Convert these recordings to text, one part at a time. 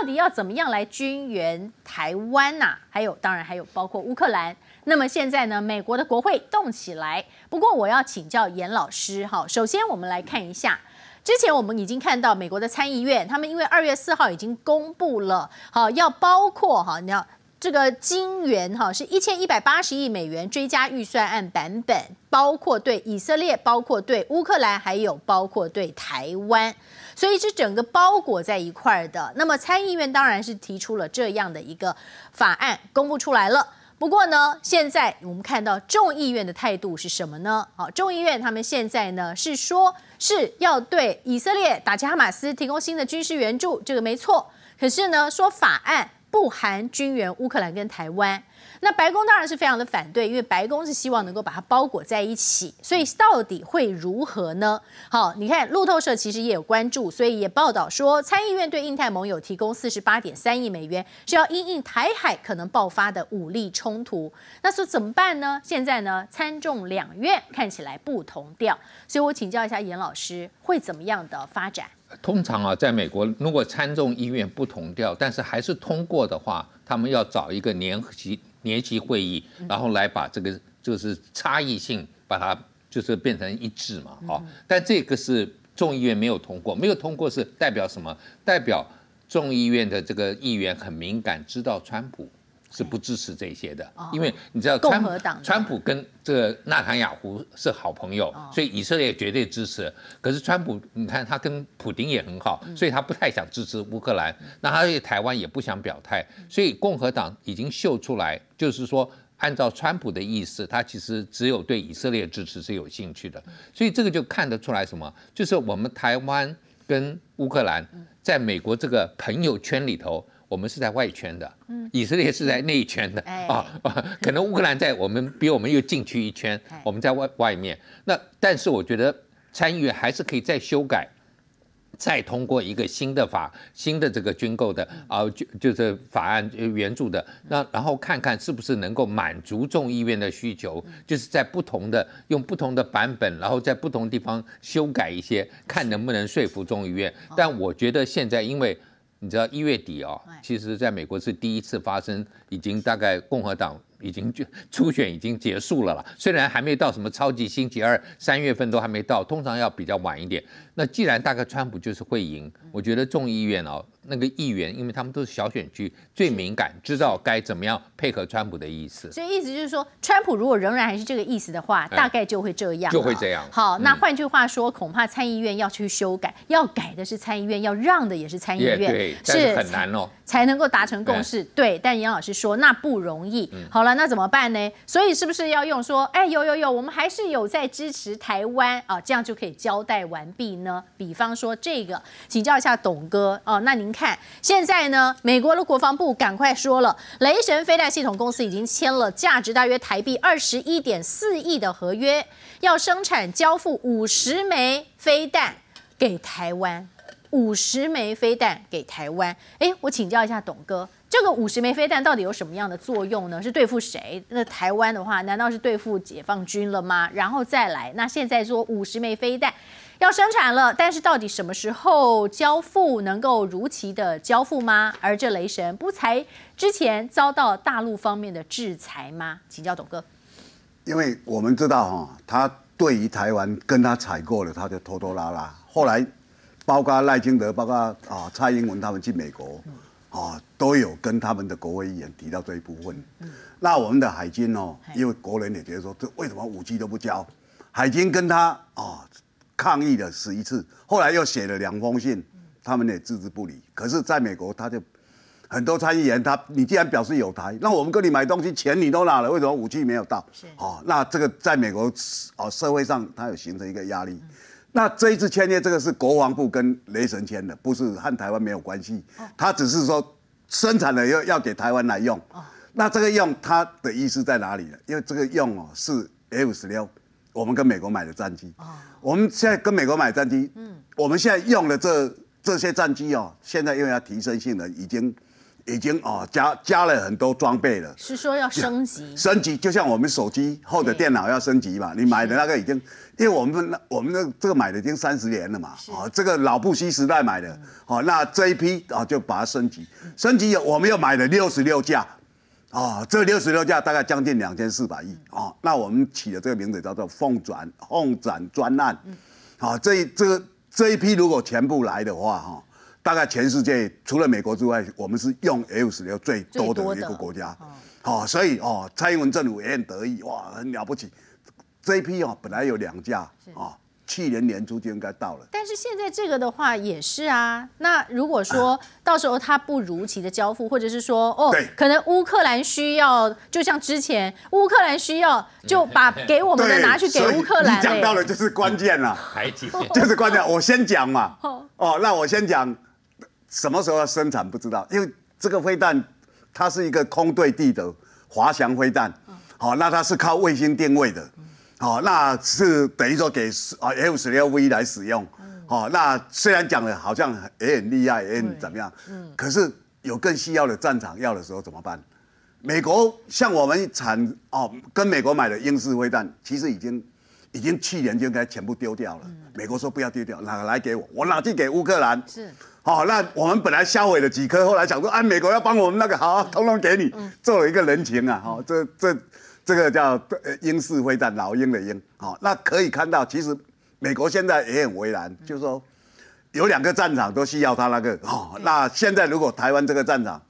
到底要怎么样来军援台湾呐？还有，当然还有包括乌克兰。那么现在呢，美国的国会动起来。不过我要请教严老师哈。首先，我们来看一下，之前我们已经看到美国的参议院，他们因为二月四号已经公布了，好要包括哈，你要这个金元哈是一千一百八十亿美元追加预算案版本，包括对以色列，包括对乌克兰，还有包括对台湾。所以这整个包裹在一块儿的，那么参议院当然是提出了这样的一个法案公布出来了。不过呢，现在我们看到众议院的态度是什么呢？好，众议院他们现在呢是说是要对以色列打击哈马斯提供新的军事援助，这个没错。可是呢，说法案。不含军援乌克兰跟台湾，那白宫当然是非常的反对，因为白宫是希望能够把它包裹在一起，所以到底会如何呢？好，你看路透社其实也有关注，所以也报道说参议院对印太盟友提供四十八点三亿美元，是要因应台海可能爆发的武力冲突。那说怎么办呢？现在呢参众两院看起来不同调，所以我请教一下严老师，会怎么样的发展？通常啊，在美国，如果参众议院不同调，但是还是通过的话，他们要找一个联席联席会议，然后来把这个就是差异性把它就是变成一致嘛。好，但这个是众议院没有通过，没有通过是代表什么？代表众议院的这个议员很敏感，知道川普。是不支持这些的，因为你知道共和党，川普跟这个纳坦雅胡是好朋友，所以以色列绝对支持。可是川普，你看他跟普京也很好，所以他不太想支持乌克兰。那他台湾也不想表态，所以共和党已经秀出来，就是说按照川普的意思，他其实只有对以色列支持是有兴趣的。所以这个就看得出来什么，就是我们台湾跟乌克兰在美国这个朋友圈里头。我们是在外圈的，嗯，以色列是在内圈的，啊，可能乌克兰在我们比我们又进去一圈，我们在外外面。那但是我觉得参议院还是可以再修改，再通过一个新的法，新的这个军购的啊，就就是法案援助的那，然后看看是不是能够满足众议院的需求，就是在不同的用不同的版本，然后在不同地方修改一些，看能不能说服众议院。但我觉得现在因为。你知道一月底哦，其实在美国是第一次发生，已经大概共和党已经就初选已经结束了了，虽然还没到什么超级星期二，三月份都还没到，通常要比较晚一点。那既然大概川普就是会赢，我觉得众议院哦，那个议员，因为他们都是小选区，最敏感，知道该怎么样配合川普的意思。所以意思就是说，川普如果仍然还是这个意思的话，大概就会这样，就会这样。好，那换句话说，恐怕参议院要去修改，要改的是参议院，要让的也是参议院，是很难哦，才能够达成共识。对，但杨老师说那不容易。好了，那怎么办呢？所以是不是要用说，哎，有有有，我们还是有在支持台湾啊，这样就可以交代完毕呢？比方说这个，请教一下董哥哦。那您看现在呢？美国的国防部赶快说了，雷神飞弹系统公司已经签了价值大约台币二十一点四亿的合约，要生产交付五十枚飞弹给台湾。五十枚飞弹给台湾，哎，我请教一下董哥，这个五十枚飞弹到底有什么样的作用呢？是对付谁？那台湾的话，难道是对付解放军了吗？然后再来，那现在说五十枚飞弹。要生产了，但是到底什么时候交付？能够如期的交付吗？而这雷神不才之前遭到大陆方面的制裁吗？请教董哥，因为我们知道哈，他对于台湾跟他采购了，他就拖拖拉拉。后来，包括赖清德，包括啊蔡英文他们去美国，啊都有跟他们的国会议员提到这一部分。那我们的海军哦，因为国人也觉得说，这为什么武器都不交？海军跟他啊。抗议了十一次，后来又写了两封信，他们也置之不理。可是，在美国，他就很多参议员，他你既然表示有台，那我们跟你买东西钱你都拿了，为什么武器没有到？哦，那这个在美国哦社会上，它有形成一个压力。那这一次签约，这个是国防部跟雷神签的，不是和台湾没有关系。他只是说生产了要要给台湾来用。那这个用它的意思在哪里呢？因为这个用哦是 F 十六。我们跟美国买的战机，我们现在跟美国买战机，嗯，我们现在用的这这些战机哦，现在又要提升性能，已经，已经哦加加了很多装备了。是说要升级？升级就像我们手机或者电脑要升级嘛？你买的那个已经，因为我们那我们那这个买的已经三十年了嘛，啊，这个老布希时代买的，哦，那这一批啊就把它升级，升级有我们又买了六十六架。啊，这六十六架大概将近两千四百亿啊，那我们起的这个名字叫做“凤展凤展专案”，啊，这这这一批如果全部来的话哈，大概全世界除了美国之外，我们是用 L 十六最多的一个国家，好，所以哦，蔡英文政府也很得意哇，很了不起，这一批啊本来有两架啊。去年年初就应该到了，但是现在这个的话也是啊。那如果说到时候他不如期的交付，或者是说哦，对，可能乌克兰需要，就像之前乌克兰需要就把给我们的 拿去给乌克兰。讲到了就是关键了，就是关键。我先讲嘛。哦，那我先讲什么时候要生产不知道，因为这个飞弹它是一个空对地的滑翔飞弹，好，那它是靠卫星定位的。哦，那是等于说给啊 F 十六 V 来使用，哦，那虽然讲的好像也很厉害，也很怎么样，嗯，可是有更需要的战场要的时候怎么办？美国像我们产哦，跟美国买的英式飞弹，其实已经已经去年就应该全部丢掉了。美国说不要丢掉，哪来给我？我拿去给乌克兰？是，好，那我们本来销毁了几颗，后来想说，哎，美国要帮我们那个好，通通给你，做了一个人情啊，好，这这。这个叫英式会战，老鹰的鹰。好，那可以看到，其实美国现在也很为难，就是说有两个战场都需要他那个。好，那现在如果台湾这个战场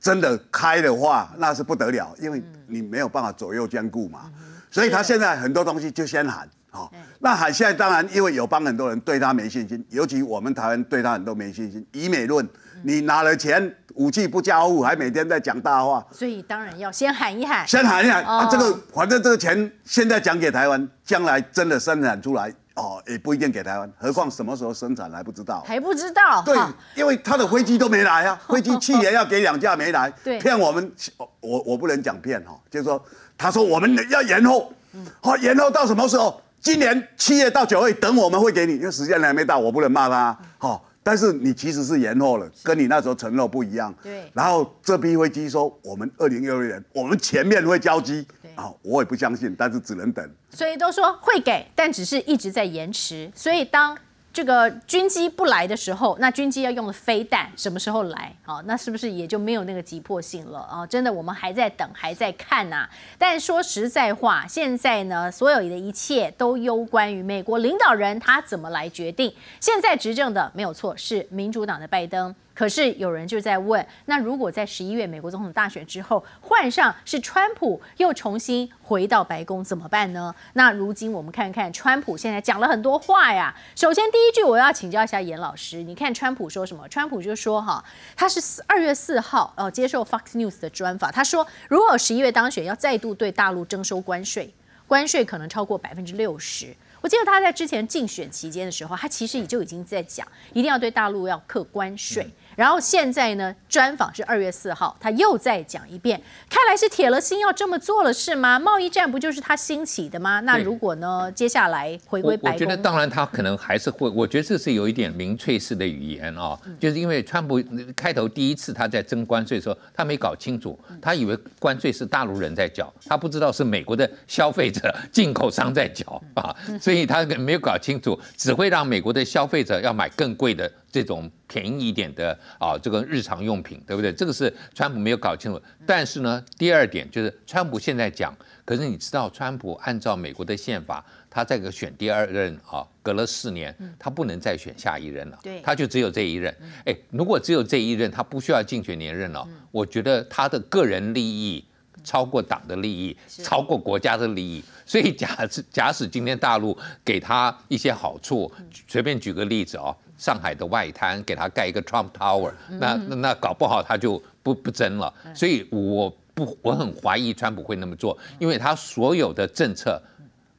真的开的话，那是不得了，因为你没有办法左右兼顾嘛。所以他现在很多东西就先喊。好，那喊现在当然，因为有邦很多人对他没信心，尤其我们台湾对他很多没信心。以美论，你拿了钱。武器不加付，还每天在讲大话，所以当然要先喊一喊，先喊一喊。啊，这个反正这个钱现在讲给台湾，将来真的生产出来哦，也不一定给台湾。何况什么时候生产还不知道，还不知道。对，因为他的飞机都没来啊，飞机去年要给两架没来，骗我们，我我不能讲骗哈，就是说他说我们要延后，好，延后到什么时候？今年七月到九月，等我们会给你，因为时间还没到，我不能骂他，好。但是你其实是延后了，跟你那时候承诺不一样。对。然后这批飞机说，我们二零二六年，我们前面会交机。对。我也不相信，但是只能等。所以都说会给，但只是一直在延迟。所以当。这个军机不来的时候，那军机要用的飞弹什么时候来？好，那是不是也就没有那个急迫性了啊？真的，我们还在等，还在看呐。但说实在话，现在呢，所有的一切都攸关于美国领导人他怎么来决定。现在执政的没有错，是民主党的拜登。可是有人就在问，那如果在十一月美国总统大选之后换上是川普，又重新回到白宫怎么办呢？那如今我们看看，川普现在讲了很多话呀。首先第一句，我要请教一下严老师，你看川普说什么？川普就说哈，他是二月四号呃接受 Fox News 的专访，他说如果十一月当选，要再度对大陆征收关税，关税可能超过百分之六十。我记得他在之前竞选期间的时候，他其实也就已经在讲，一定要对大陆要课关税。然后现在呢？专访是二月四号，他又再讲一遍，看来是铁了心要这么做了，是吗？贸易战不就是他兴起的吗？那如果呢？接下来回归白宫，我觉得当然他可能还是会，我觉得这是有一点名粹式的语言啊，就是因为川普开头第一次他在征关税时候，他没搞清楚，他以为关税是大陆人在缴，他不知道是美国的消费者、进口商在缴啊，所以他没有搞清楚，只会让美国的消费者要买更贵的。这种便宜一点的啊，这个日常用品，对不对？这个是川普没有搞清楚。但是呢，第二点就是，川普现在讲，可是你知道，川普按照美国的宪法，他这个选第二任啊，隔了四年，他不能再选下一任了。对，他就只有这一任。哎，如果只有这一任，他不需要竞选连任了。我觉得他的个人利益。超过党的利益，超过国家的利益，所以假使假使今天大陆给他一些好处，随便举个例子哦，上海的外滩给他盖一个 Trump Tower，那那搞不好他就不不争了。所以我不我很怀疑川普会那么做，因为他所有的政策。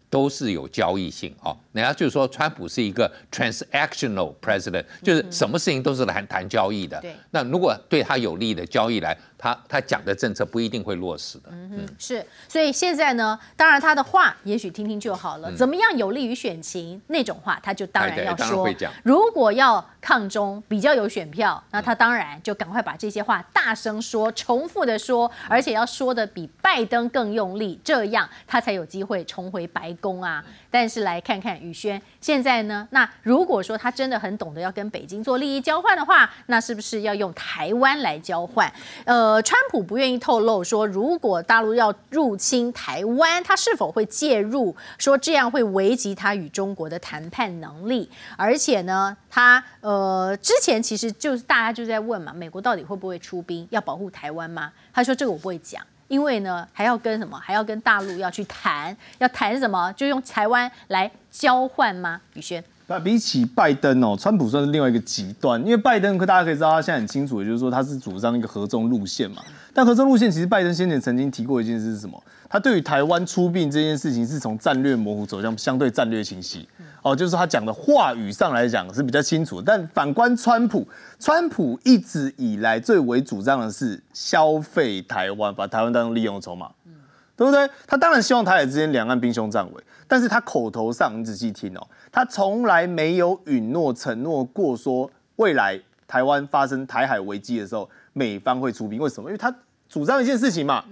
都是有交易性哦，人家就是说川普是一个 transactional president，就是什么事情都是来谈交易的。对。那如果对他有利的交易来，他他讲的政策不一定会落实的。嗯嗯，是。所以现在呢，当然他的话也许听听就好了。怎么样有利于选情那种话，他就当然要说。当然会讲。如果要抗中比较有选票，那他当然就赶快把这些话大声说，重复的说，而且要说的比拜登更用力，这样他才有机会重回白宫。工啊，但是来看看宇轩现在呢？那如果说他真的很懂得要跟北京做利益交换的话，那是不是要用台湾来交换？呃，川普不愿意透露说，如果大陆要入侵台湾，他是否会介入？说这样会危及他与中国的谈判能力。而且呢，他呃之前其实就是大家就在问嘛，美国到底会不会出兵要保护台湾吗？他说这个我不会讲。因为呢，还要跟什么？还要跟大陆要去谈，要谈什么？就用台湾来交换吗？宇轩，那比起拜登哦，川普算是另外一个极端。因为拜登，大家可以知道，他现在很清楚，也就是说他是主张一个合纵路线嘛。但合纵路线，其实拜登先前曾经提过一件事是什么？他对于台湾出兵这件事情，是从战略模糊走向相对战略清晰。哦，就是他讲的话语上来讲是比较清楚，但反观川普，川普一直以来最为主张的是消费台湾，把台湾当成利用筹码，嗯，对不对？他当然希望台海之间两岸兵凶战危，但是他口头上你仔细听哦，他从来没有允诺、承诺过说未来台湾发生台海危机的时候，美方会出兵。为什么？因为他主张一件事情嘛，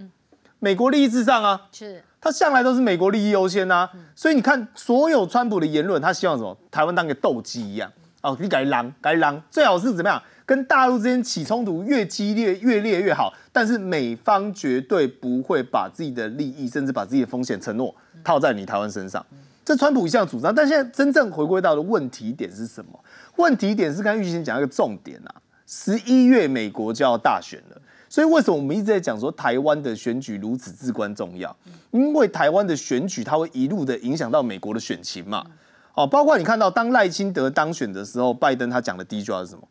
美国利益至上啊，是。他向来都是美国利益优先呐，所以你看所有川普的言论，他希望什么？台湾当个斗鸡一样，哦，你改狼改狼，最好是怎么样？跟大陆之间起冲突越激烈越烈越好。但是美方绝对不会把自己的利益，甚至把自己的风险承诺套在你台湾身上。这川普一向主张，但现在真正回归到的问题点是什么？问题点是刚才玉琴讲一个重点啊，十一月美国就要大选了。所以为什么我们一直在讲说台湾的选举如此至关重要？因为台湾的选举它会一路的影响到美国的选情嘛。哦，包括你看到当赖清德当选的时候，拜登他讲的第一句话是什么？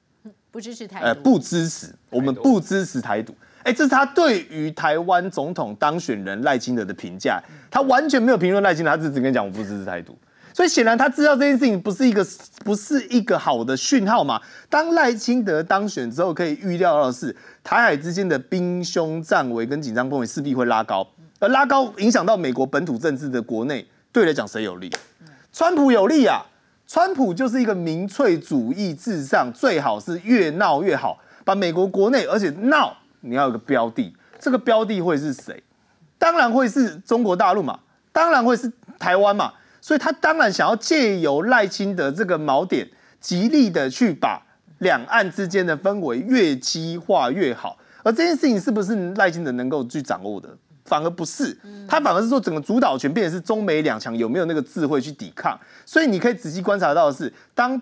不支持台。呃。不支持，我们不支持台独。哎，这是他对于台湾总统当选人赖清德的评价，他完全没有评论赖清德，他只是跟你讲我不支持台独。所以显然他知道这件事情不是一个不是一个好的讯号嘛。当赖清德当选之后，可以预料到的是，台海之间的兵凶战危跟紧张氛围势必会拉高，而拉高影响到美国本土政治的国内，对来讲谁有利？川普有利啊！川普就是一个民粹主义至上，最好是越闹越好，把美国国内而且闹你要有个标的，这个标的会是谁？当然会是中国大陆嘛，当然会是台湾嘛。所以他当然想要借由赖清德这个锚点，极力的去把两岸之间的氛围越激化越好。而这件事情是不是赖清德能够去掌握的？反而不是，他反而是说整个主导权变成是中美两强有没有那个智慧去抵抗。所以你可以仔细观察到的是，当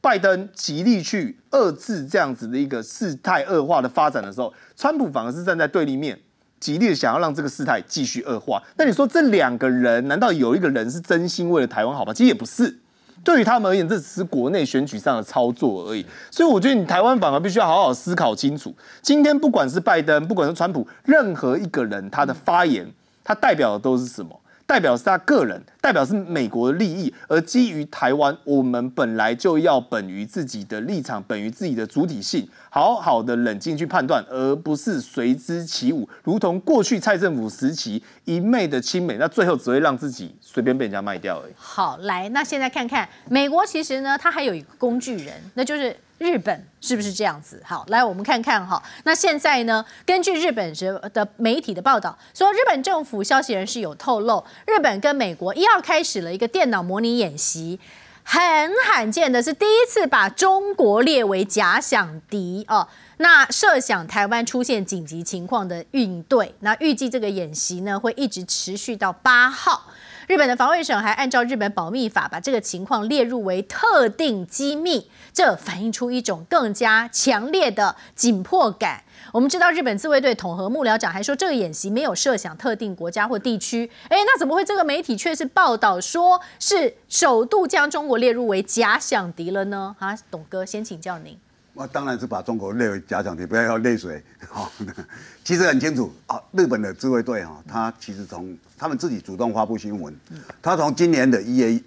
拜登极力去遏制这样子的一个事态恶化的发展的时候，川普反而是站在对立面。极力的想要让这个事态继续恶化，那你说这两个人，难道有一个人是真心为了台湾？好吧，其实也不是。对于他们而言，这只是国内选举上的操作而已。所以我觉得，你台湾反而必须要好好思考清楚，今天不管是拜登，不管是川普，任何一个人他的发言，他代表的都是什么？代表是他个人，代表是美国的利益，而基于台湾，我们本来就要本于自己的立场，本于自己的主体性，好好的冷静去判断，而不是随之起舞，如同过去蔡政府时期一昧的亲美，那最后只会让自己随便被人家卖掉而已。好，来，那现在看看美国，其实呢，它还有一个工具人，那就是。日本是不是这样子？好，来我们看看哈。那现在呢？根据日本的的媒体的报道，说日本政府消息人士有透露，日本跟美国一号开始了一个电脑模拟演习，很罕见的是第一次把中国列为假想敌哦。那设想台湾出现紧急情况的应对，那预计这个演习呢会一直持续到八号。日本的防卫省还按照日本保密法把这个情况列入为特定机密，这反映出一种更加强烈的紧迫感。我们知道，日本自卫队统合幕僚长还说，这个演习没有设想特定国家或地区。哎，那怎么会这个媒体却是报道说是首度将中国列入为假想敌了呢？啊，董哥先请教您。我当然是把中国列为假想敌，不要要泪水。其实很清楚啊，日本的自卫队啊，他其实从他们自己主动发布新闻，他从今年的一月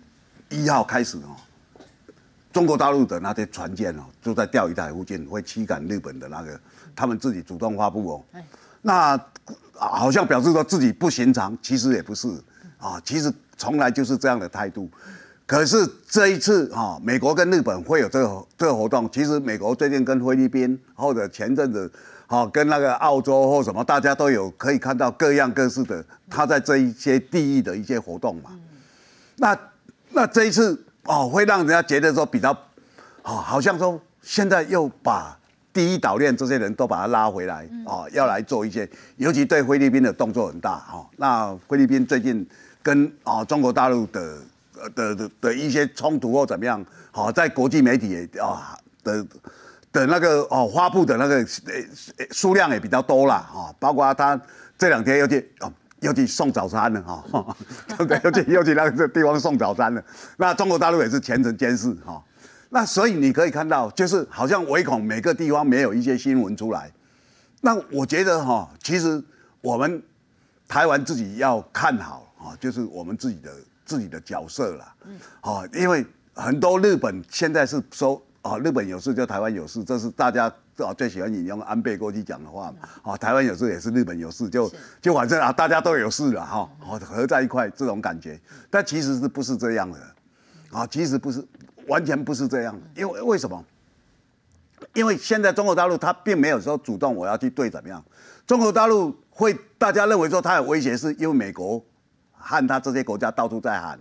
一号开始哦，中国大陆的那些船舰哦，就在钓鱼台附近会驱赶日本的那个，他们自己主动发布哦。那好像表示说自己不寻常，其实也不是啊，其实从来就是这样的态度。可是这一次啊，美国跟日本会有这个这个活动。其实美国最近跟菲律宾，或者前阵子，哦、跟那个澳洲或什么，大家都有可以看到各样各式的他在这一些地域的一些活动嘛。那那这一次哦，会让人家觉得说比较，哦，好像说现在又把第一岛链这些人都把他拉回来啊，要来做一些，尤其对菲律宾的动作很大哈。那菲律宾最近跟啊中国大陆的。的的的一些冲突或怎么样，好，在国际媒体啊的的那个哦发布的那个数量也比较多了哈，包括他这两天又去哦又去送早餐了哈，对不对？又去又去那个地方送早餐了。那中国大陆也是全程监视哈。那所以你可以看到，就是好像唯恐每个地方没有一些新闻出来。那我觉得哈，其实我们台湾自己要看好啊，就是我们自己的。自己的角色了，啊，因为很多日本现在是说啊，日本有事就台湾有事，这是大家啊最喜欢引用安倍过去讲的话嘛，啊，台湾有事也是日本有事，就就反正啊大家都有事了哈，合在一块这种感觉，但其实是不是这样的，啊，其实不是，完全不是这样的，因为为什么？因为现在中国大陆他并没有说主动我要去对怎么样，中国大陆会大家认为说它有威胁，是因为美国。喊他这些国家到处在喊，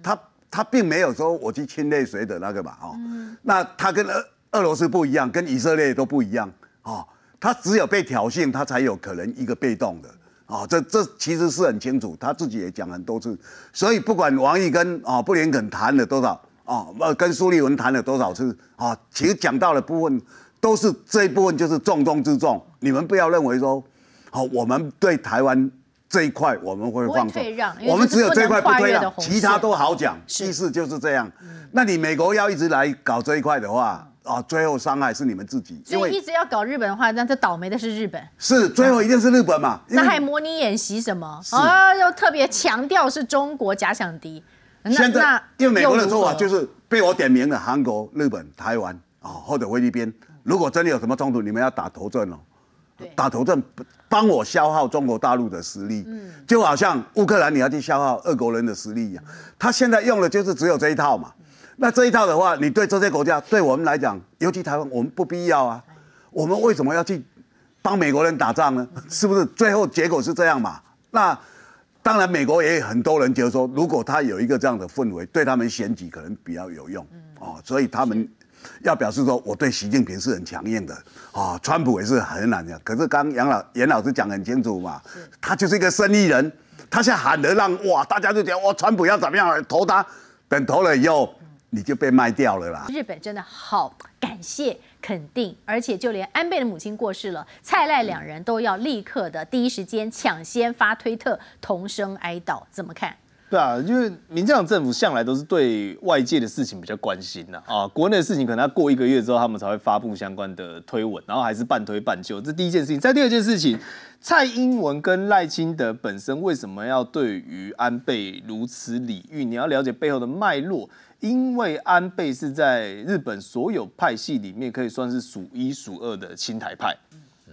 他他并没有说我去侵略谁的那个嘛哦，那他跟俄俄罗斯不一样，跟以色列都不一样啊，他只有被挑衅，他才有可能一个被动的啊，这这其实是很清楚，他自己也讲很多次，所以不管王毅跟啊布林肯谈了多少啊，呃跟苏利文谈了多少次啊，其实讲到的部分都是这一部分就是重中之重，你们不要认为说好我们对台湾。这一块我们会放手，我们只有这块不推让，其他都好讲，意思就是这样。那你美国要一直来搞这一块的话，啊，最后伤害是你们自己。所以一直要搞日本的话，那这倒霉的是日本。是，最后一定是日本嘛？那还模拟演习什么？啊，又特别强调是中国假想敌。现在因为美国的做法就是被我点名了，韩国、日本、台湾啊，或者菲律宾，如果真的有什么冲突，你们要打头阵哦。打头阵，帮我消耗中国大陆的实力，嗯，就好像乌克兰你要去消耗俄国人的实力一样。他现在用的就是只有这一套嘛。那这一套的话，你对这些国家，对我们来讲，尤其台湾，我们不必要啊。我们为什么要去帮美国人打仗呢？是不是？最后结果是这样嘛？那当然，美国也有很多人觉得说，如果他有一个这样的氛围，对他们选举可能比较有用哦，所以他们。要表示说我对习近平是很强硬的啊，川普也是很难的。可是刚杨老严老师讲很清楚嘛，他就是一个生意人，他现在喊得让哇，大家都觉得哇，川普要怎么样投他？等投了以后，你就被卖掉了啦。日本真的好感谢肯定，而且就连安倍的母亲过世了，蔡赖两人都要立刻的第一时间抢先发推特，同声哀悼。怎么看？对啊，因为民进党政府向来都是对外界的事情比较关心呐，啊，国内的事情可能要过一个月之后他们才会发布相关的推文，然后还是半推半就，这第一件事情。再第二件事情，蔡英文跟赖清德本身为什么要对于安倍如此礼遇？你要了解背后的脉络，因为安倍是在日本所有派系里面可以算是数一数二的亲台派。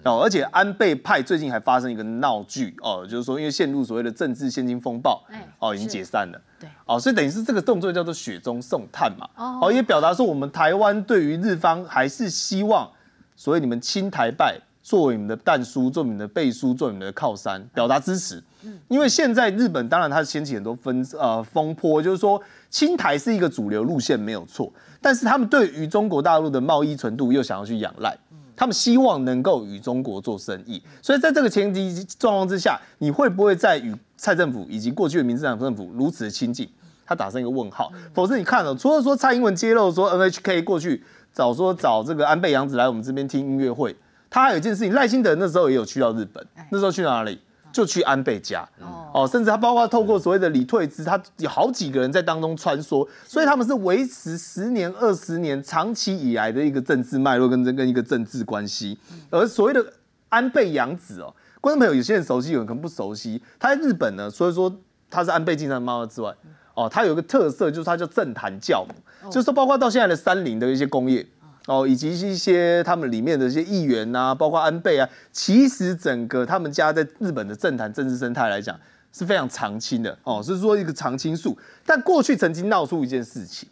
哦，而且安倍派最近还发生一个闹剧哦，就是说因为陷入所谓的政治现金风暴，哦，已经解散了。对，哦，所以等于是这个动作叫做雪中送炭嘛。哦，也表达说我们台湾对于日方还是希望，所以你们亲台派作为你们的担书，作为你们的背书，作为你们的靠山，表达支持。嗯，因为现在日本当然它掀起很多风呃风波，就是说亲台是一个主流路线没有错，但是他们对于中国大陆的贸易程度又想要去仰赖。他们希望能够与中国做生意，所以在这个前提状况之下，你会不会在与蔡政府以及过去的民进党政府如此的亲近？他打上一个问号。否则你看了，除了说蔡英文揭露说 NHK 过去找说找这个安倍洋子来我们这边听音乐会，他还有一件事情，赖清德那时候也有去到日本，那时候去哪里？就去安倍家，哦，甚至他包括透过所谓的李退之，他有好几个人在当中穿梭，所以他们是维持十年、二十年长期以来的一个政治脉络跟跟一个政治关系。而所谓的安倍养子哦，观众朋友有些人熟悉，有人可能不熟悉。他在日本呢，所以说他是安倍晋三的妈妈之外，哦，他有一个特色就是他叫政坛教母，就是说包括到现在的三菱的一些工业。哦，以及一些他们里面的一些议员呐，包括安倍啊，其实整个他们家在日本的政坛政治生态来讲是非常常青的哦，是说一个常青树。但过去曾经闹出一件事情，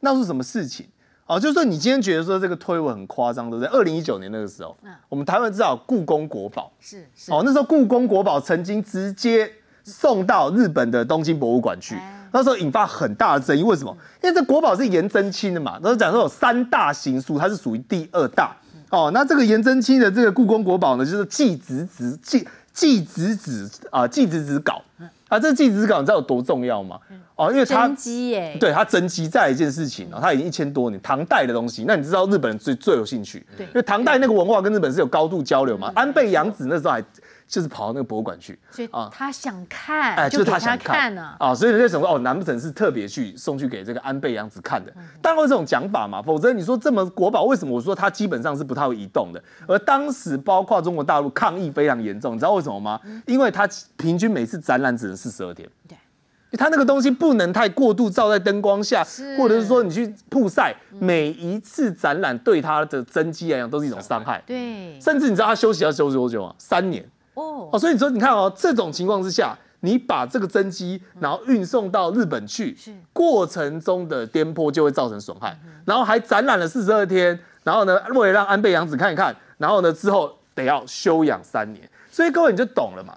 闹出什么事情？哦，就是说你今天觉得说这个推文很夸张，都在二零一九年那个时候，我们台湾知道故宫国宝是是哦，那时候故宫国宝曾经直接送到日本的东京博物馆去。那时候引发很大的争议，为什么？因为这国宝是颜真卿的嘛。那时候讲说有三大行书，它是属于第二大。哦，那这个颜真卿的这个故宫国宝呢，就是《祭侄子祭祭侄子啊，《祭侄子稿》啊，这《祭侄稿》你知道有多重要吗？哦，因为它珍耶，对它珍奇在一件事情哦，它已经一千多年唐代的东西。那你知道日本人最最有兴趣？对，因为唐代那个文化跟日本是有高度交流嘛。安倍洋子那时候还。就是跑到那个博物馆去，啊，他想看，哎，就是他想看呢，啊，所以人家想说哦，难不成是特别去送去给这个安倍洋子看的？当然这种讲法嘛，否则你说这么国宝，为什么我说它基本上是不太会移动的？而当时包括中国大陆抗议非常严重，你知道为什么吗？因为它平均每次展览只能四十二天，对，它那个东西不能太过度照在灯光下，或者是说你去曝晒，每一次展览对它的真机来讲都是一种伤害，对，甚至你知道它休息要休息多久啊？三年。哦，所以你说，你看哦，这种情况之下，你把这个真机，然后运送到日本去，过程中的颠簸就会造成损害，然后还展览了四十二天，然后呢，为了让安倍洋子看一看，然后呢，之后得要休养三年，所以各位你就懂了嘛？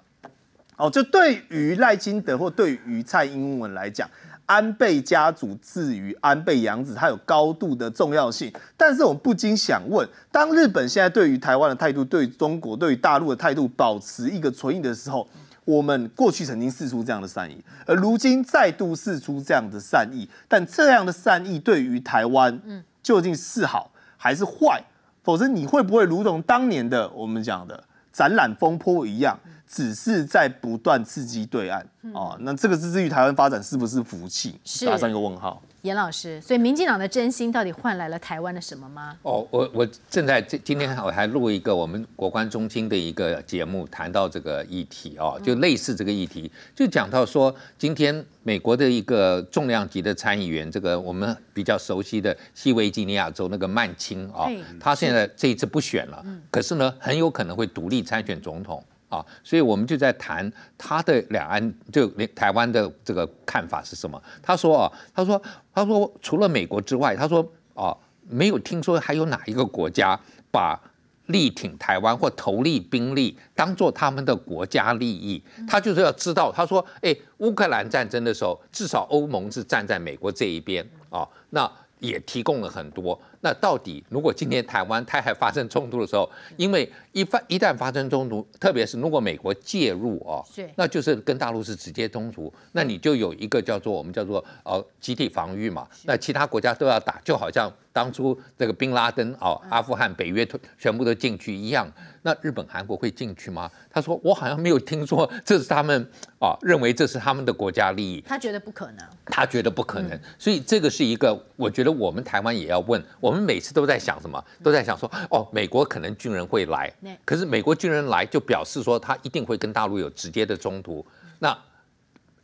哦，就对于赖清德或对于蔡英文来讲。安倍家族至于安倍洋子，它有高度的重要性。但是我们不禁想问：当日本现在对于台湾的态度、对中国、对大陆的态度保持一个存疑的时候，我们过去曾经试出这样的善意，而如今再度试出这样的善意，但这样的善意对于台湾，嗯，究竟是好还是坏？否则你会不会如同当年的我们讲的展览风波一样？只是在不断刺激对岸哦，那这个是对于台湾发展是不是福气？打上一个问号。严老师，所以民进党的真心到底换来了台湾的什么吗？哦，我我正在今今天我还录一个我们国关中心的一个节目，谈到这个议题哦，就类似这个议题，就讲到说，今天美国的一个重量级的参议员，这个我们比较熟悉的西维吉尼亚州那个曼青啊，他现在这一次不选了，可是呢，很有可能会独立参选总统。啊，所以我们就在谈他的两岸就台湾的这个看法是什么？他说啊，他说他说除了美国之外，他说啊，没有听说还有哪一个国家把力挺台湾或投力兵力当做他们的国家利益。他就是要知道，他说，哎，乌克兰战争的时候，至少欧盟是站在美国这一边啊，那也提供了很多。那到底如果今天台湾台海发生冲突的时候，因为一发一旦发生冲突，特别是如果美国介入是，那就是跟大陆是直接冲突，那你就有一个叫做我们叫做呃集体防御嘛，那其他国家都要打，就好像。当初这个 b 拉登哦，阿富汗北约全全部都进去一样，那日本韩国会进去吗？他说我好像没有听说，这是他们啊，认为这是他们的国家利益。他觉得不可能，他觉得不可能。所以这个是一个，我觉得我们台湾也要问，我们每次都在想什么，都在想说哦，美国可能军人会来，可是美国军人来就表示说他一定会跟大陆有直接的冲突。那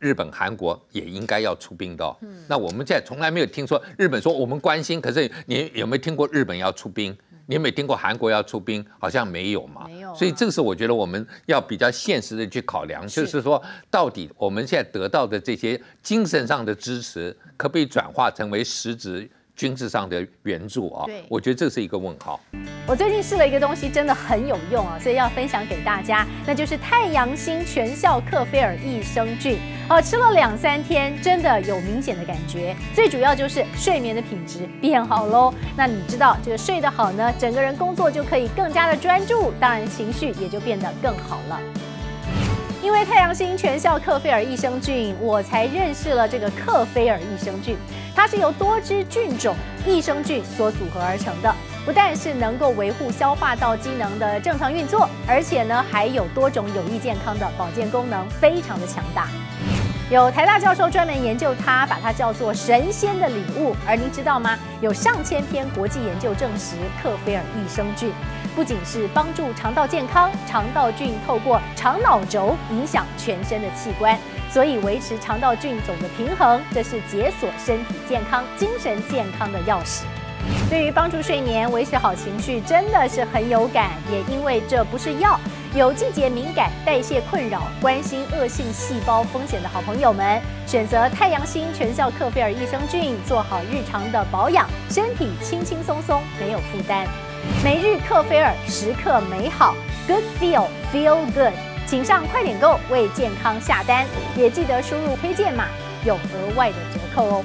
日本、韩国也应该要出兵的。嗯，那我们现在从来没有听说日本说我们关心，可是你有没有听过日本要出兵？你有没有听过韩国要出兵？好像没有嘛。没有。所以这个是我觉得我们要比较现实的去考量，就是说到底我们现在得到的这些精神上的支持，可不可以转化成为实质？军事上的援助啊，我觉得这是一个问号。我最近试了一个东西，真的很有用啊，所以要分享给大家，那就是太阳星全效克菲尔益生菌。哦，吃了两三天，真的有明显的感觉。最主要就是睡眠的品质变好喽。那你知道，这个睡得好呢，整个人工作就可以更加的专注，当然情绪也就变得更好了。因为太阳星全校克菲尔益生菌，我才认识了这个克菲尔益生菌。它是由多支菌种益生菌所组合而成的，不但是能够维护消化道机能的正常运作，而且呢还有多种有益健康的保健功能，非常的强大。有台大教授专门研究它，把它叫做神仙的礼物。而您知道吗？有上千篇国际研究证实克菲尔益生菌。不仅是帮助肠道健康，肠道菌透过肠脑轴影响全身的器官，所以维持肠道菌种的平衡，这是解锁身体健康、精神健康的钥匙。对于帮助睡眠、维持好情绪，真的是很有感。也因为这不是药，有季节敏感、代谢困扰、关心恶性细胞风险的好朋友们，选择太阳星全效克菲尔益生菌，做好日常的保养，身体轻轻松松，没有负担。每日克菲尔，时刻美好。Good feel, feel good。请上快点购为健康下单，也记得输入推荐码，有额外的折扣哦。